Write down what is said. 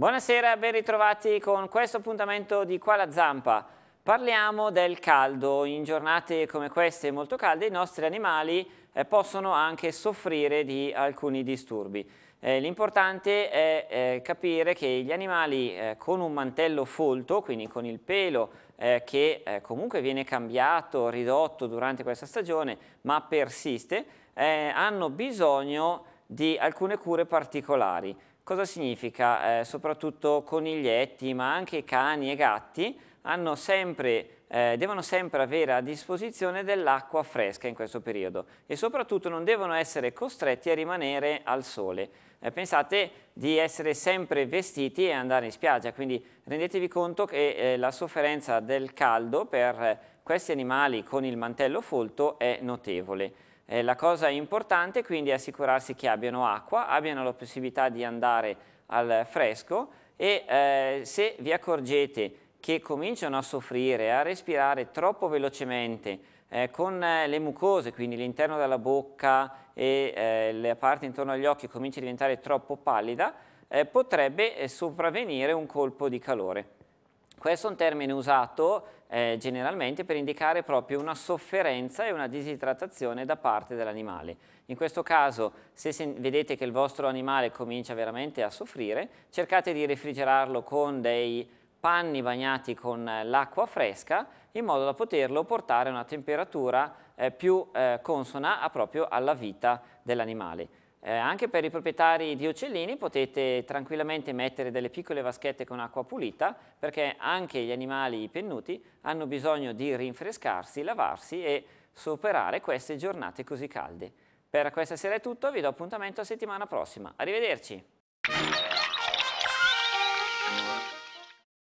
Buonasera, ben ritrovati con questo appuntamento di Qua la Zampa. Parliamo del caldo. In giornate come queste molto calde i nostri animali eh, possono anche soffrire di alcuni disturbi. Eh, L'importante è eh, capire che gli animali eh, con un mantello folto, quindi con il pelo eh, che eh, comunque viene cambiato, ridotto durante questa stagione, ma persiste, hanno bisogno di di alcune cure particolari. Cosa significa? Eh, soprattutto coniglietti, ma anche cani e gatti sempre, eh, devono sempre avere a disposizione dell'acqua fresca in questo periodo e soprattutto non devono essere costretti a rimanere al sole. Eh, pensate di essere sempre vestiti e andare in spiaggia, quindi rendetevi conto che eh, la sofferenza del caldo per questi animali con il mantello folto è notevole. Eh, la cosa importante quindi è assicurarsi che abbiano acqua, abbiano la possibilità di andare al fresco e eh, se vi accorgete che cominciano a soffrire, a respirare troppo velocemente, eh, con eh, le mucose, quindi l'interno della bocca e eh, la parte intorno agli occhi comincia a diventare troppo pallida, eh, potrebbe sopravvenire un colpo di calore. Questo è un termine usato eh, generalmente per indicare proprio una sofferenza e una disidratazione da parte dell'animale. In questo caso, se vedete che il vostro animale comincia veramente a soffrire, cercate di refrigerarlo con dei panni bagnati con eh, l'acqua fresca in modo da poterlo portare a una temperatura eh, più eh, consona proprio alla vita dell'animale. Eh, anche per i proprietari di uccellini potete tranquillamente mettere delle piccole vaschette con acqua pulita perché anche gli animali pennuti hanno bisogno di rinfrescarsi, lavarsi e superare queste giornate così calde. Per questa sera è tutto, vi do appuntamento a settimana prossima. Arrivederci!